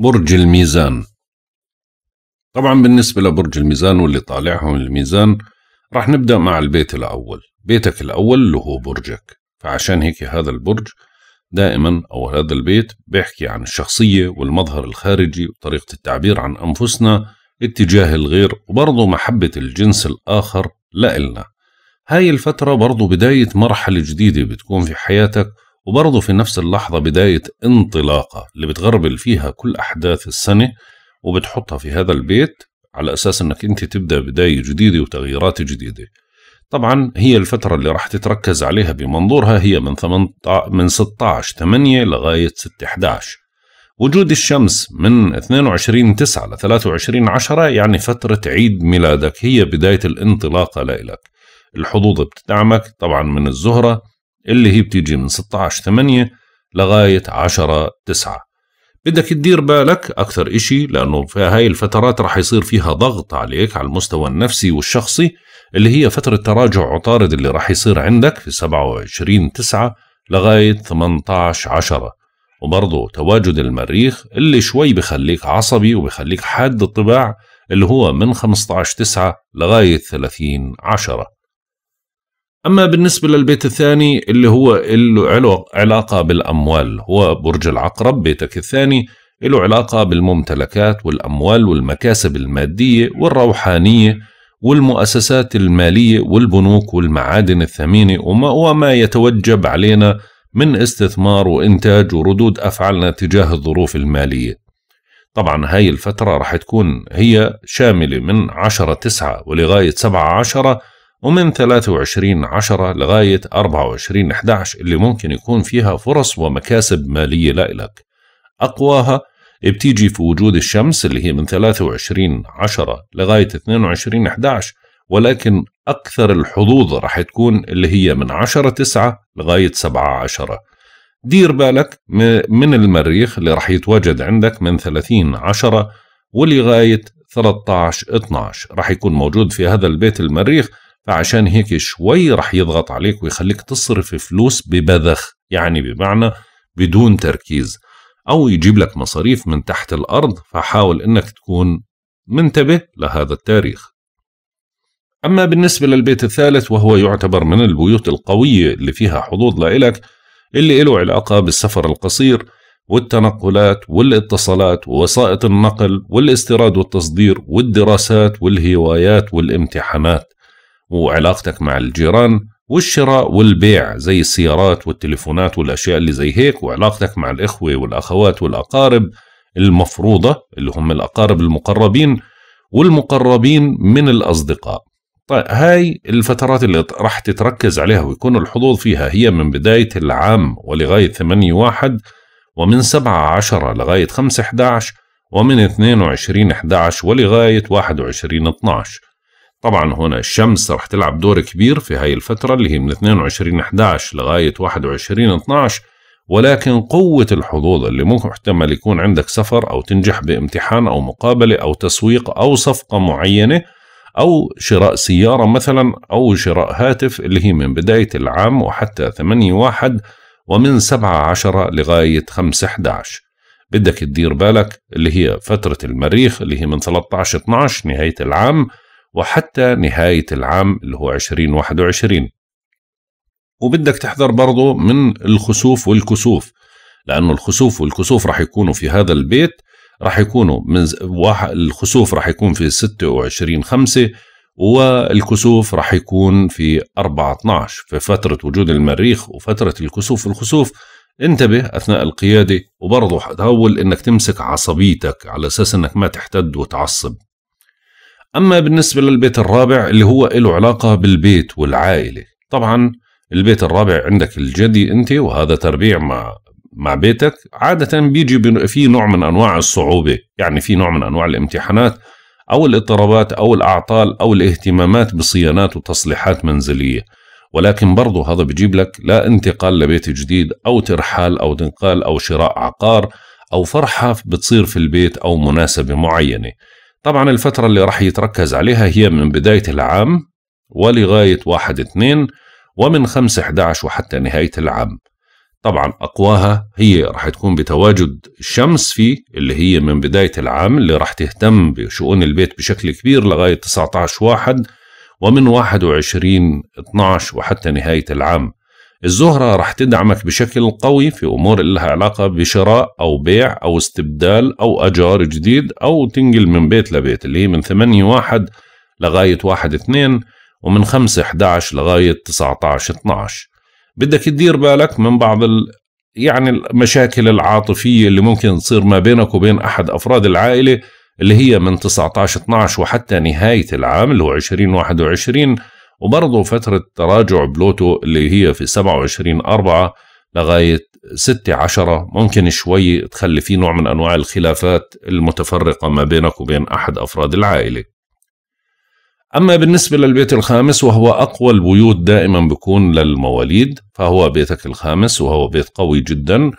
برج الميزان طبعا بالنسبة لبرج الميزان واللي طالعهم الميزان راح نبدأ مع البيت الأول بيتك الأول اللي هو برجك فعشان هيك هذا البرج دائما أو هذا البيت بيحكي عن الشخصية والمظهر الخارجي وطريقة التعبير عن أنفسنا اتجاه الغير وبرضه محبة الجنس الآخر لإلنا هاي الفترة برضه بداية مرحلة جديدة بتكون في حياتك وبرضه في نفس اللحظة بداية انطلاقة اللي بتغربل فيها كل أحداث السنة وبتحطها في هذا البيت على أساس أنك أنت تبدأ بداية جديدة وتغييرات جديدة طبعا هي الفترة اللي راح تتركز عليها بمنظورها هي من 18 من 16 8 لغاية 6 11 وجود الشمس من 22 9 ل 23 10 يعني فترة عيد ميلادك هي بداية الانطلاقة لإلك الحظوظ بتدعمك طبعا من الزهرة اللي هي بتيجي من 16 8 لغاية 10 9 بدك تدير بالك أكثر إشي لأنه في هاي الفترات رح يصير فيها ضغط عليك على المستوى النفسي والشخصي اللي هي فترة تراجع عطارد اللي رح يصير عندك في 27 9 لغاية 18 10 وبرضه تواجد المريخ اللي شوي بخليك عصبي وبخليك حاد الطباع اللي هو من 15 9 لغاية 30 10 أما بالنسبة للبيت الثاني اللي هو له علاقة بالأموال هو برج العقرب بيتك الثاني له علاقة بالممتلكات والأموال والمكاسب المادية والروحانية والمؤسسات المالية والبنوك والمعادن الثمينة وما, وما يتوجب علينا من استثمار وإنتاج وردود أفعالنا تجاه الظروف المالية طبعا هاي الفترة رح تكون هي شاملة من 10 9 ولغاية 7 10 ومن 23 10 لغاية 24 11 اللي ممكن يكون فيها فرص ومكاسب مالية لإلك أقواها بتيجي في وجود الشمس اللي هي من 23 10 لغاية 22 11 ولكن أكثر الحظوظ راح تكون اللي هي من 10 9 لغاية 7 10 دير بالك من المريخ اللي راح يتواجد عندك من 30 10 ولغاية 13 12 راح يكون موجود في هذا البيت المريخ فعشان هيك شوي رح يضغط عليك ويخليك تصرف فلوس ببذخ يعني بمعنى بدون تركيز أو يجيب لك مصاريف من تحت الأرض فحاول أنك تكون منتبه لهذا التاريخ أما بالنسبة للبيت الثالث وهو يعتبر من البيوت القوية اللي فيها حظوظ لإلك اللي له علاقة بالسفر القصير والتنقلات والاتصالات ووسائط النقل والاستيراد والتصدير والدراسات والهوايات والامتحانات وعلاقتك مع الجيران والشراء والبيع زي السيارات والتليفونات والأشياء اللي زي هيك وعلاقتك مع الإخوة والأخوات والأقارب المفروضة اللي هم الأقارب المقربين والمقربين من الأصدقاء طيب هاي الفترات اللي راح تتركز عليها ويكون الحظوظ فيها هي من بداية العام ولغاية 8 واحد ومن 7 10 لغاية 5 11 ومن 22 11 ولغاية 21 12 طبعا هنا الشمس راح تلعب دور كبير في هاي الفترة اللي هي من 22 11 لغاية 21 12 ولكن قوة الحظوظ اللي ممكن احتمال يكون عندك سفر أو تنجح بامتحان أو مقابلة أو تسويق أو صفقة معينة أو شراء سيارة مثلا أو شراء هاتف اللي هي من بداية العام وحتى 8 واحد ومن 7 10 لغاية 5 11 بدك تدير بالك اللي هي فترة المريخ اللي هي من 13 12 نهاية العام وحتى نهاية العام اللي هو 2021 وبدك تحذر برضه من الخسوف والكسوف لأنه الخسوف والكسوف راح يكونوا في هذا البيت راح يكونوا من واحد الخسوف راح يكون في 26 5 والكسوف راح يكون في 4 12 في فترة وجود المريخ وفترة الكسوف والخسوف انتبه أثناء القيادة وبرضه حاول إنك تمسك عصبيتك على أساس إنك ما تحتد وتعصب أما بالنسبة للبيت الرابع اللي هو له علاقة بالبيت والعائلة طبعا البيت الرابع عندك الجدي أنت وهذا تربيع مع مع بيتك عادة بيجي في نوع من أنواع الصعوبة يعني في نوع من أنواع الامتحانات أو الاضطرابات أو الأعطال أو الاهتمامات بصيانات وتصليحات منزلية ولكن برضه هذا بجيب لك لا انتقال لبيت جديد أو ترحال أو تنقال أو شراء عقار أو فرحة بتصير في البيت أو مناسبة معينة طبعا الفترة اللي راح يتركز عليها هي من بداية العام ولغاية واحد اثنين ومن خمسة احداش وحتى نهاية العام طبعا أقواها هي راح تكون بتواجد الشمس فيه اللي هي من بداية العام اللي راح تهتم بشؤون البيت بشكل كبير لغاية 19 واحد ومن واحد وعشرين اتناش وحتى نهاية العام الزهرة رح تدعمك بشكل قوي في أمور لها علاقة بشراء أو بيع أو استبدال أو أجار جديد أو تنقل من بيت لبيت اللي هي من 8 واحد لغاية واحد اتنين ومن 5 11 لغاية 19 12 بدك تدير بالك من بعض ال... يعني المشاكل العاطفية اللي ممكن تصير ما بينك وبين أحد أفراد العائلة اللي هي من 19 12 وحتى نهاية العام اللي هو 2021 21 وبرضه فترة تراجع بلوتو اللي هي في 27 4 لغاية 6 10 ممكن شوي تخلي فيه نوع من أنواع الخلافات المتفرقة ما بينك وبين أحد أفراد العائلة أما بالنسبة للبيت الخامس وهو أقوى البيوت دائما بيكون للمواليد فهو بيتك الخامس وهو بيت قوي جدا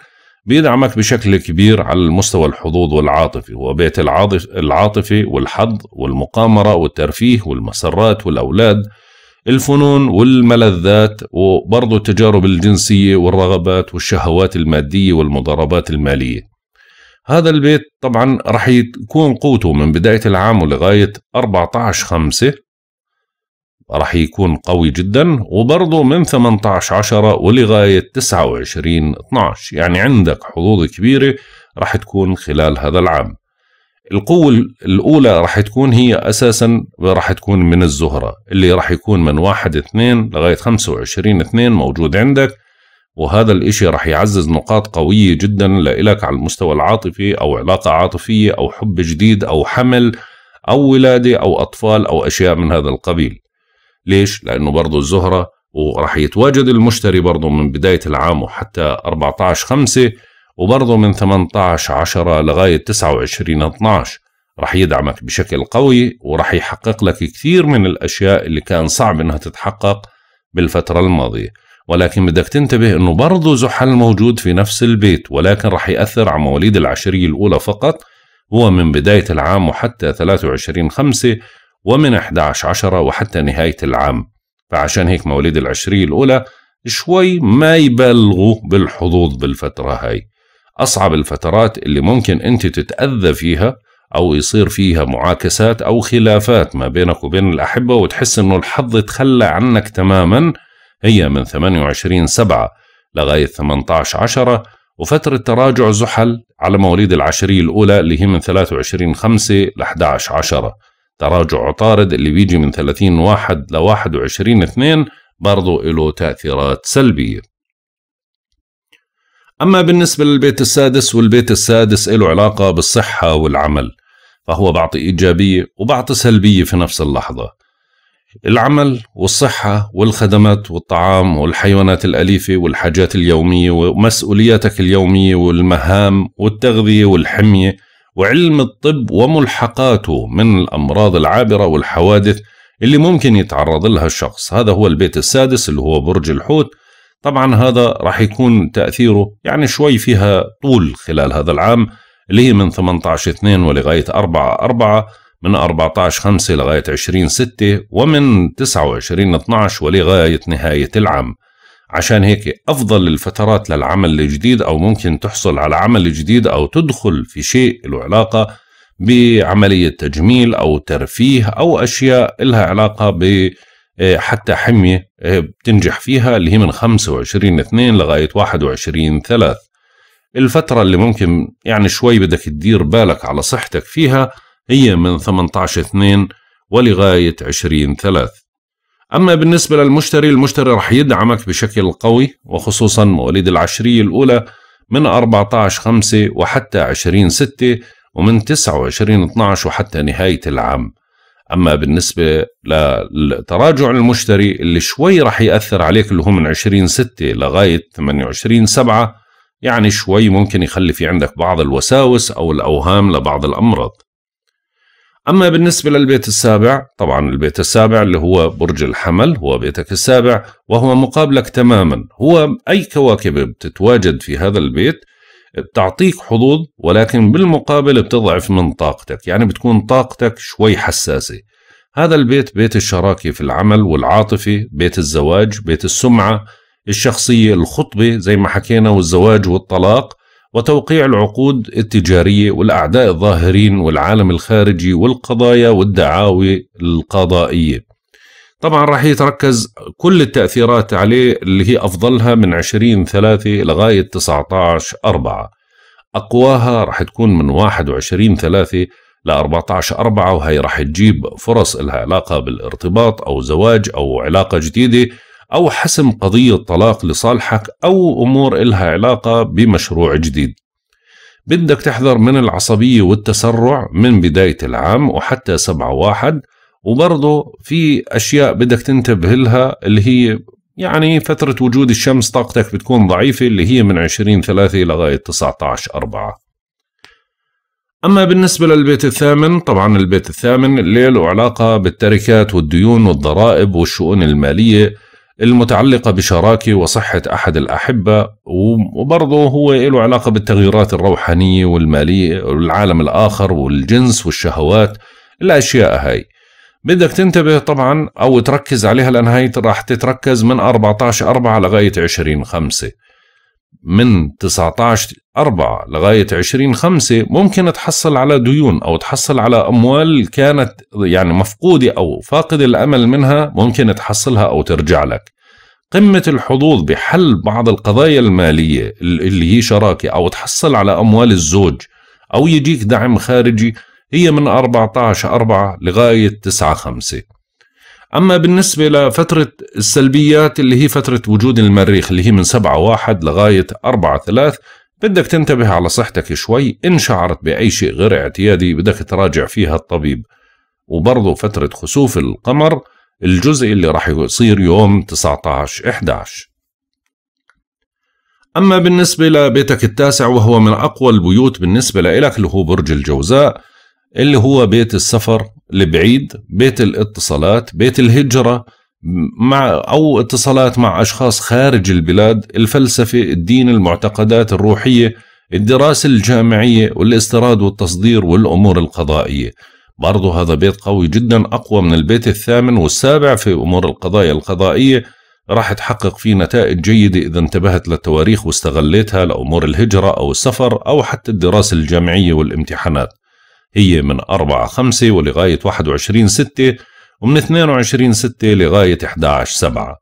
بيدعمك بشكل كبير على المستوى الحظوظ والعاطفي هو بيت العاطفي والحظ والمقامرة والترفيه والمسرات والأولاد الفنون والملذات وبرضه التجارب الجنسية والرغبات والشهوات المادية والمضاربات المالية هذا البيت طبعا رح يكون قوته من بداية العام ولغاية 14 خمسة رح يكون قوي جدا وبرضه من 18 عشرة ولغاية 29 12 يعني عندك حظوظ كبيرة رح تكون خلال هذا العام القوة الأولى راح تكون هي أساسا راح تكون من الزهرة اللي راح يكون من واحد اثنين لغاية خمسة وعشرين اثنين موجود عندك وهذا الإشي راح يعزز نقاط قوية جدا لإلك على المستوى العاطفي أو علاقة عاطفية أو حب جديد أو حمل أو ولادة أو أطفال أو أشياء من هذا القبيل ليش؟ لأنه برضو الزهرة وراح يتواجد المشتري برضو من بداية العام وحتى 14 خمسة وبرضه من 18 10 لغاية 29 12 رح يدعمك بشكل قوي ورح يحقق لك كثير من الأشياء اللي كان صعب إنها تتحقق بالفترة الماضية ولكن بدك تنتبه إنه برضه زحل موجود في نفس البيت ولكن رح يأثر على مواليد العشرية الأولى فقط هو من بداية العام وحتى 23 5 ومن 11 10 وحتى نهاية العام فعشان هيك مواليد العشرية الأولى شوي ما يبلغوا بالحظوظ بالفترة هاي أصعب الفترات اللي ممكن أنت تتأذى فيها أو يصير فيها معاكسات أو خلافات ما بينك وبين الأحبة وتحس أنه الحظ تخلى عنك تماما هي من 28 سبعة لغاية 18 عشرة وفترة تراجع زحل على مواليد العشرية الأولى اللي هي من 23 خمسة ل 11 عشرة تراجع عطارد اللي بيجي من 30 واحد ل 21 2 برضو له تأثيرات سلبية أما بالنسبة للبيت السادس والبيت السادس له علاقة بالصحة والعمل فهو بعطي إيجابية وبعطي سلبية في نفس اللحظة العمل والصحة والخدمات والطعام والحيوانات الأليفة والحاجات اليومية ومسؤولياتك اليومية والمهام والتغذية والحمية وعلم الطب وملحقاته من الأمراض العابرة والحوادث اللي ممكن يتعرض لها الشخص هذا هو البيت السادس اللي هو برج الحوت طبعا هذا راح يكون تأثيره يعني شوي فيها طول خلال هذا العام اللي هي من 18 2 ولغاية 4 4 من 14 5 لغاية 20 6 ومن 29 12 ولغاية نهاية العام عشان هيك أفضل الفترات للعمل الجديد أو ممكن تحصل على عمل جديد أو تدخل في شيء له علاقة بعملية تجميل أو ترفيه أو أشياء لها علاقة ب آه، حتى حمية إيه، بتنجح فيها اللي هي من 25 2 لغاية 21 3 الفترة اللي ممكن يعني شوي بدك تدير بالك على صحتك فيها هي من 18 2 ولغاية 20 3 أما بالنسبة للمشتري المشتري رح يدعمك بشكل قوي وخصوصا مواليد العشرية الأولى من 14 5 وحتى 20 6 ومن 29 12 وحتى نهاية العام اما بالنسبه لتراجع المشتري اللي شوي راح ياثر عليك اللي هو من 20 6 لغايه 28 7 يعني شوي ممكن يخلي في عندك بعض الوساوس او الاوهام لبعض الامراض اما بالنسبه للبيت السابع طبعا البيت السابع اللي هو برج الحمل هو بيتك السابع وهو مقابلك تماما هو اي كواكب بتتواجد في هذا البيت بتعطيك حظوظ ولكن بالمقابل بتضعف من طاقتك يعني بتكون طاقتك شوي حساسة هذا البيت بيت الشراكة في العمل والعاطفة بيت الزواج بيت السمعة الشخصية الخطبة زي ما حكينا والزواج والطلاق وتوقيع العقود التجارية والأعداء الظاهرين والعالم الخارجي والقضايا والدعاوي القضائية طبعا راح يتركز كل التأثيرات عليه اللي هي أفضلها من 20 ثلاثة لغاية 19 أربعة أقواها راح تكون من 21 ثلاثة ل 14 أربعة وهي راح تجيب فرص لها علاقة بالارتباط أو زواج أو علاقة جديدة أو حسم قضية طلاق لصالحك أو أمور إلها علاقة بمشروع جديد بدك تحذر من العصبية والتسرع من بداية العام وحتى سبعة واحد وبرضه في اشياء بدك تنتبه لها اللي هي يعني فترة وجود الشمس طاقتك بتكون ضعيفة اللي هي من 20 3 لغاية 19 4 أما بالنسبة للبيت الثامن طبعا البيت الثامن الليل وعلاقة بالتركات والديون والضرائب والشؤون المالية المتعلقة بشراكة وصحة أحد الأحبة وبرضه هو له علاقة بالتغييرات الروحانية والمالية والعالم الآخر والجنس والشهوات الأشياء هاي بدك تنتبه طبعا او تركز عليها لان هي راح تتركز من 14 4 لغايه 20 5 من 19 4 لغايه 20 5 ممكن تحصل على ديون او تحصل على اموال كانت يعني مفقوده او فاقد الامل منها ممكن تحصلها او ترجع لك قمة الحظوظ بحل بعض القضايا المالية اللي هي شراكة أو تحصل على أموال الزوج أو يجيك دعم خارجي هي من 14 4 لغاية 9 5 أما بالنسبة لفترة السلبيات اللي هي فترة وجود المريخ اللي هي من 7 1 لغاية 4 3 بدك تنتبه على صحتك شوي إن شعرت بأي شيء غير اعتيادي بدك تراجع فيها الطبيب وبرضو فترة خسوف القمر الجزء اللي راح يصير يوم 19 11 أما بالنسبة لبيتك التاسع وهو من أقوى البيوت بالنسبة لإلك اللي هو برج الجوزاء اللي هو بيت السفر البعيد بيت الاتصالات بيت الهجرة مع أو اتصالات مع أشخاص خارج البلاد الفلسفة الدين المعتقدات الروحية الدراسة الجامعية والاستيراد والتصدير والأمور القضائية برضه هذا بيت قوي جدا أقوى من البيت الثامن والسابع في أمور القضايا القضائية راح تحقق فيه نتائج جيدة إذا انتبهت للتواريخ واستغليتها لأمور الهجرة أو السفر أو حتى الدراسة الجامعية والامتحانات هي من 4 5 ولغاية 21 6 ومن 22 6 لغاية 11 7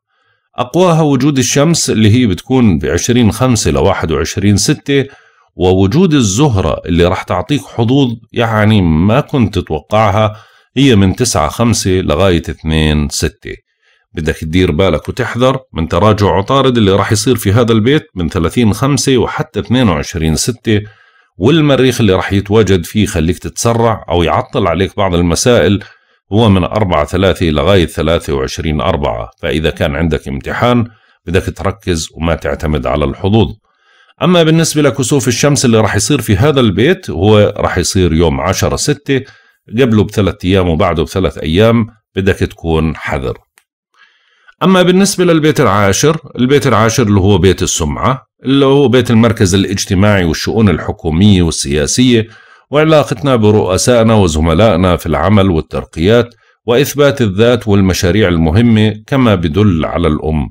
أقواها وجود الشمس اللي هي بتكون ب 20 5 ل 21 6 ووجود الزهرة اللي راح تعطيك حظوظ يعني ما كنت تتوقعها هي من 9 5 لغاية 2 6 بدك تدير بالك وتحذر من تراجع عطارد اللي راح يصير في هذا البيت من 30 5 وحتى 22 6 والمريخ اللي راح يتواجد فيه يخليك تتسرع أو يعطل عليك بعض المسائل هو من 4 3 لغاية 23 4 فإذا كان عندك امتحان بدك تركز وما تعتمد على الحظوظ أما بالنسبة لكسوف الشمس اللي راح يصير في هذا البيت هو راح يصير يوم 10 6 قبله بثلاث أيام وبعده بثلاث أيام بدك تكون حذر أما بالنسبة للبيت العاشر البيت العاشر اللي هو بيت السمعة اللي هو بيت المركز الاجتماعي والشؤون الحكومية والسياسية وعلاقتنا برؤسائنا وزملائنا في العمل والترقيات وإثبات الذات والمشاريع المهمة كما بدل على الأم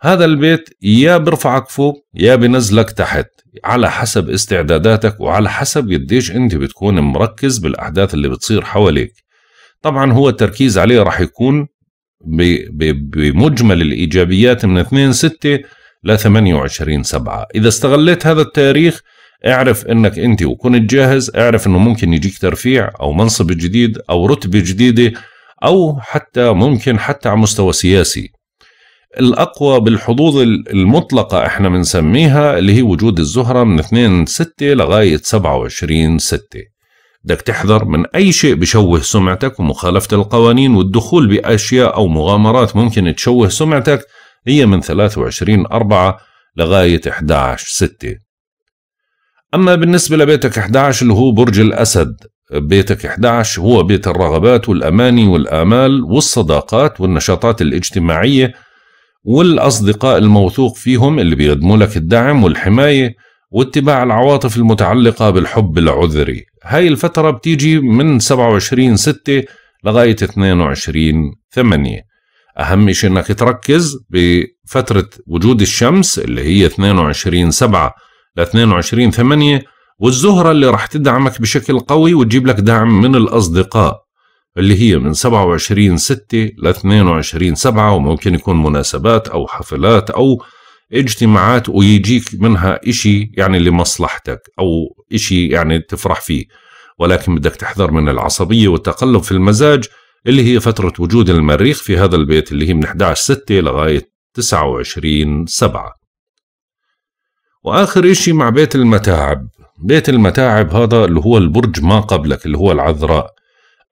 هذا البيت يا برفعك فوق يا بنزلك تحت على حسب استعداداتك وعلى حسب قديش انت بتكون مركز بالأحداث اللي بتصير حواليك طبعا هو التركيز عليه راح يكون بمجمل الإيجابيات من 2 6 ل 28 7 إذا استغليت هذا التاريخ اعرف انك انت وكنت جاهز اعرف انه ممكن يجيك ترفيع او منصب جديد او رتبة جديدة او حتى ممكن حتى على مستوى سياسي الاقوى بالحظوظ المطلقة احنا بنسميها اللي هي وجود الزهرة من 2 6 لغاية 27 6 بدك تحذر من اي شيء بشوه سمعتك ومخالفة القوانين والدخول باشياء او مغامرات ممكن تشوه سمعتك هي من 23 4 لغاية 11 6 أما بالنسبة لبيتك 11 اللي هو برج الأسد بيتك 11 هو بيت الرغبات والأماني والآمال والصداقات والنشاطات الاجتماعية والأصدقاء الموثوق فيهم اللي بيقدموا لك الدعم والحماية واتباع العواطف المتعلقة بالحب العذري هاي الفترة بتيجي من 27 6 لغاية 22 8 اهم شيء انك تركز بفتره وجود الشمس اللي هي 22 7 ل 22 8 والزهره اللي راح تدعمك بشكل قوي وتجيب لك دعم من الاصدقاء اللي هي من 27 6 ل 22 7 وممكن يكون مناسبات او حفلات او اجتماعات ويجيك منها إشي يعني لمصلحتك أو إشي يعني تفرح فيه ولكن بدك تحذر من العصبية والتقلب في المزاج اللي هي فترة وجود المريخ في هذا البيت اللي هي من 11 6 لغاية 29 7 وآخر إشي مع بيت المتاعب بيت المتاعب هذا اللي هو البرج ما قبلك اللي هو العذراء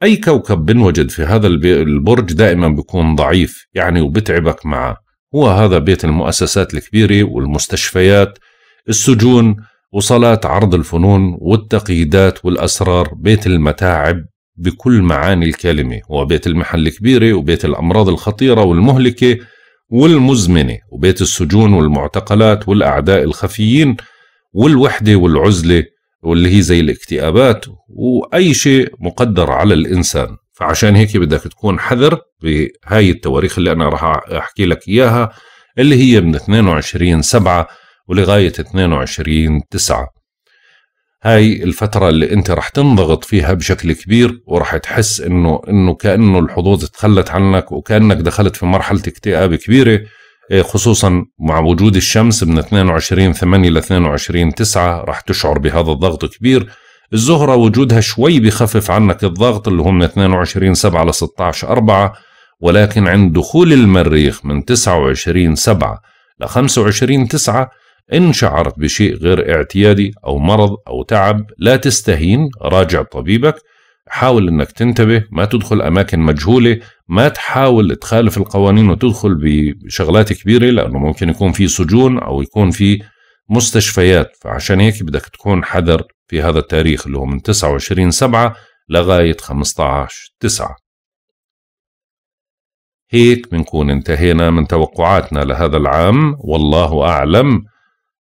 أي كوكب بنوجد في هذا البرج دائما بيكون ضعيف يعني وبتعبك معه هو هذا بيت المؤسسات الكبيرة والمستشفيات السجون وصالات عرض الفنون والتقييدات والأسرار بيت المتاعب بكل معاني الكلمة وبيت المحن الكبيرة وبيت الأمراض الخطيرة والمهلكة والمزمنة وبيت السجون والمعتقلات والأعداء الخفيين والوحدة والعزلة واللي هي زي الاكتئابات وأي شيء مقدر على الإنسان فعشان هيك بدك تكون حذر بهاي التواريخ اللي أنا راح أحكي لك إياها اللي هي من 22 سبعة ولغاية 22 تسعة هاي الفترة اللي انت رح تنضغط فيها بشكل كبير ورح تحس انه انه كأنه الحظوظ تخلت عنك وكأنك دخلت في مرحلة اكتئاب كبيرة إيه، خصوصا مع وجود الشمس من 22 8 ل 22 9 رح تشعر بهذا الضغط كبير الزهرة وجودها شوي بخفف عنك الضغط اللي هم من 22 7 ل 16 4 ولكن عند دخول المريخ من 29 7 ل 25 9 إن شعرت بشيء غير اعتيادي أو مرض أو تعب لا تستهين راجع طبيبك حاول انك تنتبه ما تدخل اماكن مجهوله ما تحاول تخالف القوانين وتدخل بشغلات كبيره لانه ممكن يكون في سجون او يكون في مستشفيات فعشان هيك بدك تكون حذر في هذا التاريخ اللي هو من 29 7 لغايه 15 9 هيك بنكون انتهينا من توقعاتنا لهذا العام والله اعلم